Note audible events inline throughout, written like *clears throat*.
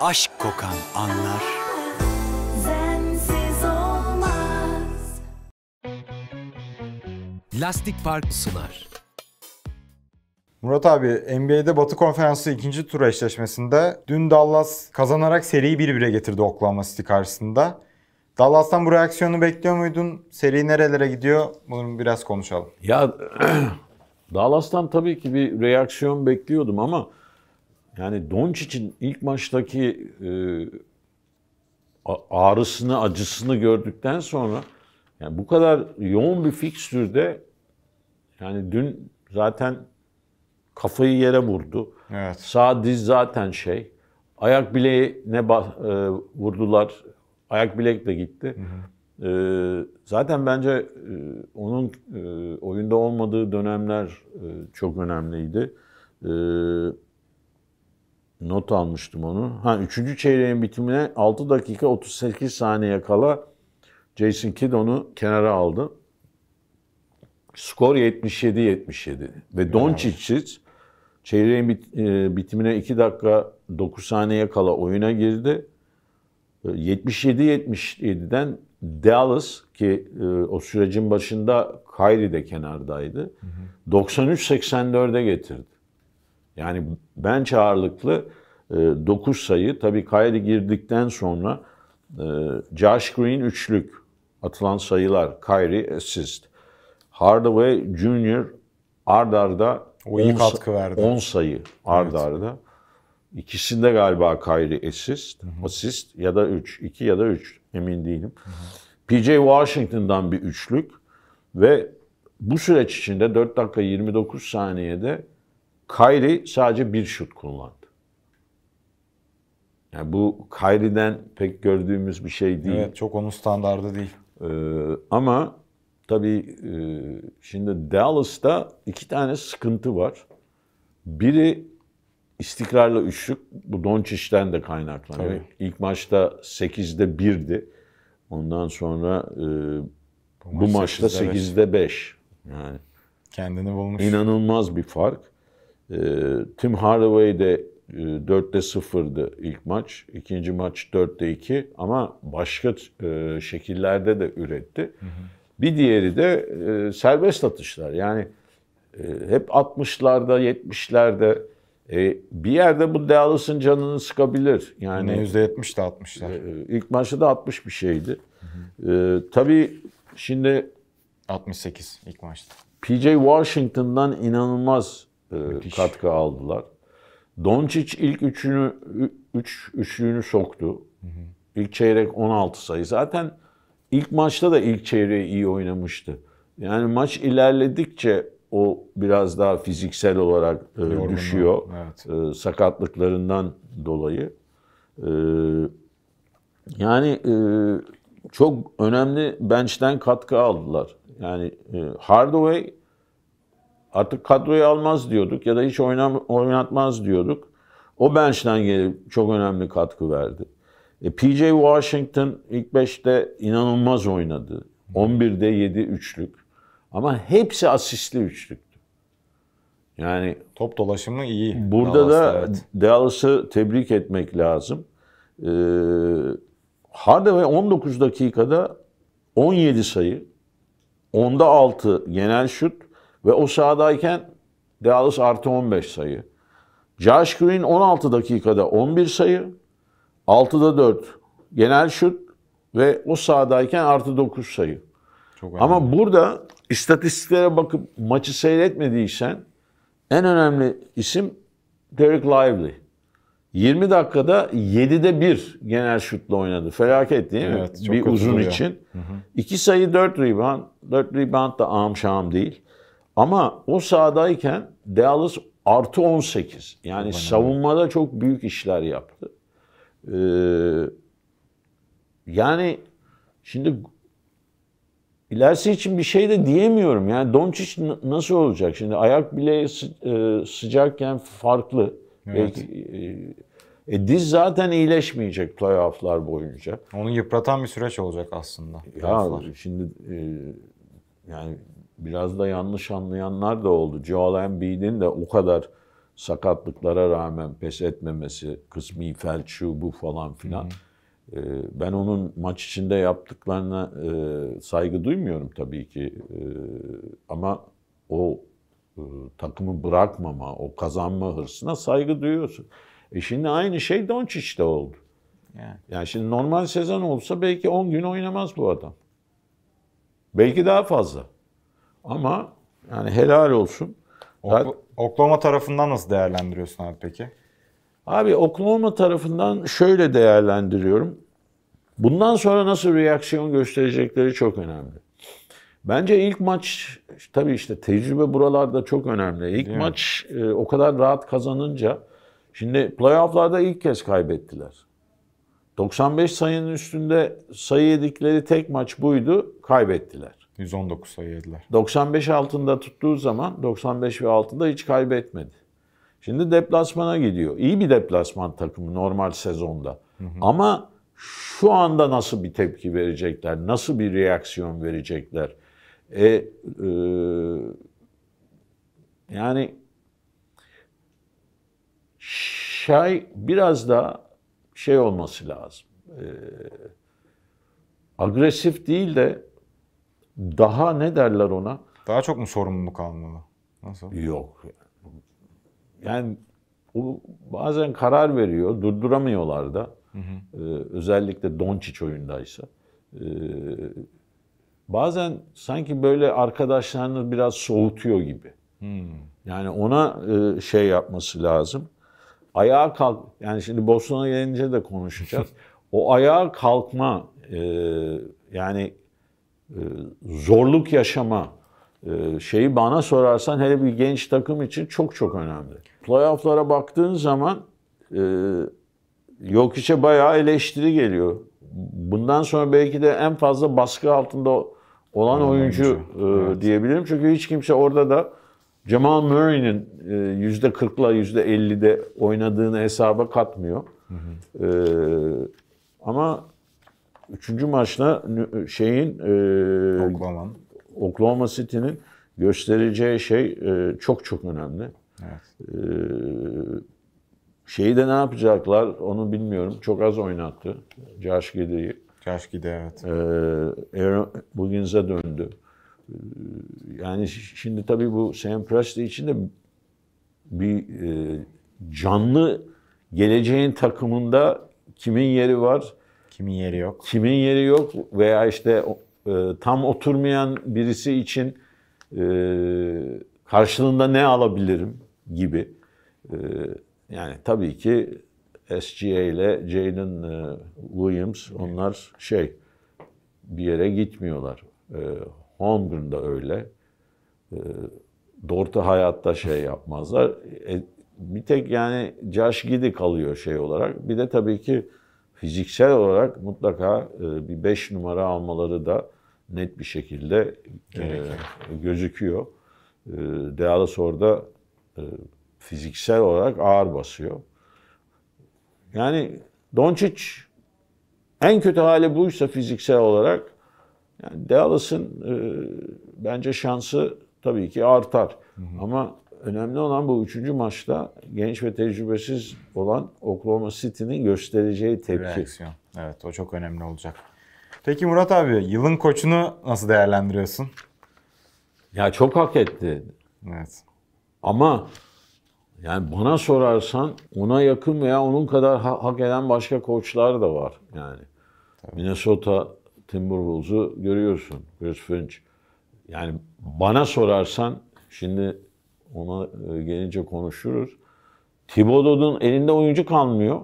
aşk kokan anlar. Lastik Park sunar. Murat abi NBA'de Batı Konferansı ikinci tur eşleşmesinde dün Dallas kazanarak seriyi bir bire getirdi Oklahoma City karşısında. Dallas'tan bu reaksiyonu bekliyor muydun? Seri nerelere gidiyor? Bunu biraz konuşalım. Ya *clears throat* Dallas'tan tabii ki bir reaksiyon bekliyordum ama yani Doncic'in ilk maçtaki e, ağrısını, acısını gördükten sonra yani bu kadar yoğun bir fikstürde yani dün zaten kafayı yere vurdu. Evet. Sağ diz zaten şey. Ayak bileğine bas, e, vurdular. Ayak bilek de gitti. Hı hı. E, zaten bence e, onun e, oyunda olmadığı dönemler e, çok önemliydi. Evet not almıştım onu. Ha üçüncü çeyreğin bitimine 6 dakika 38 saniye kala Jason Kidd onu kenara aldı. Skor 77-77 ve Doncic'i çeyreğin bit, e, bitimine 2 dakika 9 saniye kala oyuna girdi. 77-77'den e, Dallas ki e, o sürecin başında Kyrie de kenardaydı. 93-84'e getirdi. Yani bench ağırlıklı 9 e, sayı. Tabii Kyrie girdikten sonra e, Josh Green üçlük. Atılan sayılar. Kyrie assist. Hardaway Junior ard arda o iyi katkı verdi. 10 sayı ard evet. arda. İkisinde galiba Kyrie assist, hı hı. asist ya da 3, 2 ya da 3 emin değilim. Hı hı. PJ Washington'dan bir üçlük ve bu süreç içinde 4 dakika 29 saniyede Kayri sadece bir şut kullandı. Yani bu Kayriden pek gördüğümüz bir şey değil. Evet, çok onun standardı değil. Ee, ama tabii e, şimdi Dallas'ta iki tane sıkıntı var. Biri istikrarlı üçlük. Bu Doncic'ten de kaynaklanıyor. Tabii. İlk maçta 8'de 1'di. Ondan sonra e, bu, bu maç maçta 8'de 5. Evet. Yani kendini bulmuş. İnanılmaz bir fark. Ee, Tim Hardaway de 4'te e, 0'dı ilk maç. ikinci maç 4'te 2 ama başka e, şekillerde de üretti. Hı hı. Bir diğeri de e, serbest atışlar. Yani hep 60'larda, 70'lerde bir yerde bu Dallas'ın canını sıkabilir. Yani yüzde de 60'lar. İlk maçta da 60 bir şeydi. Hı hı. tabii şimdi 68 ilk maçta. PJ Washington'dan inanılmaz ee, Müthiş. katkı aldılar. Doncic ilk üçünü üç üçlüğünü soktu. Hı hı. İlk çeyrek 16 sayı. Zaten ilk maçta da ilk çeyreği iyi oynamıştı. Yani maç ilerledikçe o biraz daha fiziksel olarak e, düşüyor. Evet. E, sakatlıklarından dolayı. E, yani e, çok önemli bench'ten katkı aldılar. Yani e, Hardaway Artık kadroya almaz diyorduk ya da hiç oynam, oynatmaz diyorduk. O bench'ten gelip çok önemli katkı verdi. E, PJ Washington ilk 5'te inanılmaz oynadı. 11'de 7 üçlük. Ama hepsi asistli üçlüktü. Yani top dolaşımı iyi. Burada Dallas'ta, da evet. Dallas'ı tebrik etmek lazım. Ee, Hardaway 19 dakikada 17 sayı, 10'da 6 genel şut, ve o sahadayken Dallas artı 15 sayı. Josh Green 16 dakikada 11 sayı, 6'da 4 genel şut ve o sahadayken artı 9 sayı. Çok önemli. Ama burada istatistiklere bakıp maçı seyretmediysen en önemli isim Derek Lively. 20 dakikada 7'de 1 genel şutla oynadı. Felaket değil mi? Evet, çok bir uzun ya. için. Hı 2 sayı 4 rebound. 4 rebound da ağam şam değil. Ama o sahadayken Dallas artı 18. Yani Bana savunmada öyle. çok büyük işler yaptı. Ee, yani şimdi ilerisi için bir şey de diyemiyorum. Yani Doncic nasıl olacak? Şimdi ayak bile e, sıcakken farklı. Evet. e, e, diz zaten iyileşmeyecek playofflar boyunca. Onu yıpratan bir süreç olacak aslında. Ya şimdi e, yani biraz da yanlış anlayanlar da oldu. Joel Embiid'in de o kadar sakatlıklara rağmen pes etmemesi, kısmi felç şu bu falan filan. Hı hı. Ee, ben onun maç içinde yaptıklarına e, saygı duymuyorum tabii ki. Ee, ama o e, takımı bırakmama, o kazanma hırsına saygı duyuyorsun. E şimdi aynı şey Doncic'te oldu. Yani. yani şimdi normal sezon olsa belki 10 gün oynamaz bu adam. Belki daha fazla. Ama yani helal olsun. Okl- Oklahoma tarafından nasıl değerlendiriyorsun abi peki? Abi Oklahoma tarafından şöyle değerlendiriyorum. Bundan sonra nasıl reaksiyon gösterecekleri çok önemli. Bence ilk maç tabii işte tecrübe buralarda çok önemli. İlk Değil maç mi? E, o kadar rahat kazanınca şimdi playoff'larda ilk kez kaybettiler. 95 sayının üstünde sayı yedikleri tek maç buydu, kaybettiler. 119 sayıydılar. 95 altında tuttuğu zaman 95 ve altında hiç kaybetmedi. Şimdi deplasmana gidiyor. İyi bir deplasman takımı normal sezonda. Hı hı. Ama şu anda nasıl bir tepki verecekler? Nasıl bir reaksiyon verecekler? E, e, yani Şay biraz da şey olması lazım. E, agresif değil de daha ne derler ona? Daha çok mu sorumluluk almalı? Nasıl? Yok. Yani o bazen karar veriyor, durduramıyorlar da. Hı hı. Ee, özellikle Doncic oyundaysa. Ee, bazen sanki böyle arkadaşlarını biraz soğutuyor gibi. Hmm. Yani ona e, şey yapması lazım. Ayağa kalk. Yani şimdi Boston'a gelince de konuşacağız. *laughs* o ayağa kalkma e, yani e, zorluk yaşama e, şeyi bana sorarsan hele bir genç takım için çok çok önemli. Playoff'lara baktığın zaman yok e, içe bayağı eleştiri geliyor. Bundan sonra belki de en fazla baskı altında olan oyuncu, oyuncu. Evet. diyebilirim. Çünkü hiç kimse orada da Jamal Murray'nin yüzde yüzde %50'de oynadığını hesaba katmıyor. Hı hı. Ee, ama Üçüncü maçta şeyin e, Oklahoma. Oklahoma City'nin göstereceği şey e, çok çok önemli. Evet. E, şeyi de ne yapacaklar onu bilmiyorum. Çok az oynattı. Josh Giddy'yi. Josh Giddy evet. E, Aaron Buggins'e döndü. E, yani şimdi tabii bu Sam Presti için de bir e, canlı geleceğin takımında kimin yeri var? Kimin yeri yok? Kimin yeri yok veya işte e, tam oturmayan birisi için e, karşılığında ne alabilirim gibi. E, yani tabii ki SGA ile Jalen e, Williams onlar şey bir yere gitmiyorlar. E, Holmgren de öyle. E, Dort'u hayatta şey yapmazlar. E, bir tek yani Josh Giddy kalıyor şey olarak. Bir de tabii ki fiziksel olarak mutlaka e, bir 5 numara almaları da net bir şekilde e, gözüküyor. E, Dallas orada e, fiziksel olarak ağır basıyor. Yani Doncic en kötü hali buysa fiziksel olarak yani Dallas'ın e, bence şansı tabii ki artar. Hı hı. Ama önemli olan bu üçüncü maçta genç ve tecrübesiz olan Oklahoma City'nin göstereceği tepki. Reaksiyon. Evet o çok önemli olacak. Peki Murat abi yılın koçunu nasıl değerlendiriyorsun? Ya çok hak etti. Evet. Ama yani bana sorarsan ona yakın veya onun kadar hak eden başka koçlar da var yani. Tabii. Minnesota Timberwolves'u görüyorsun. Chris Finch. Yani bana sorarsan şimdi ona e, gelince konuşuruz. Thibodeau'nun elinde oyuncu kalmıyor.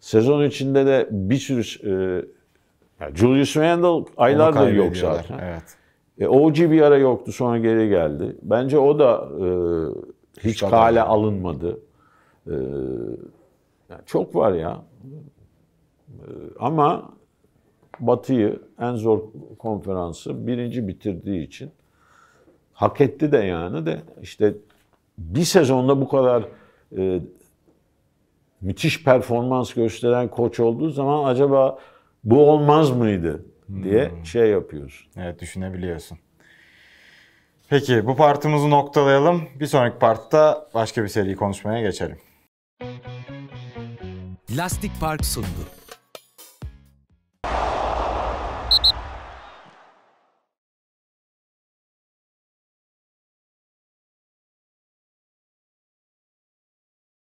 Sezon içinde de bir sürü e, Julius Randle aylardır yok zaten. Evet. E, OG bir ara yoktu sonra geri geldi. Bence o da e, hiç Üstad kale alınmadı. E, yani çok var ya. E, ama Batı'yı en zor konferansı birinci bitirdiği için hak etti de yani de işte bir sezonda bu kadar e, müthiş performans gösteren koç olduğu zaman acaba bu olmaz mıydı diye hmm. şey yapıyoruz. Evet düşünebiliyorsun. Peki bu partımızı noktalayalım. Bir sonraki partta başka bir seri konuşmaya geçelim. Lastik Park sundu.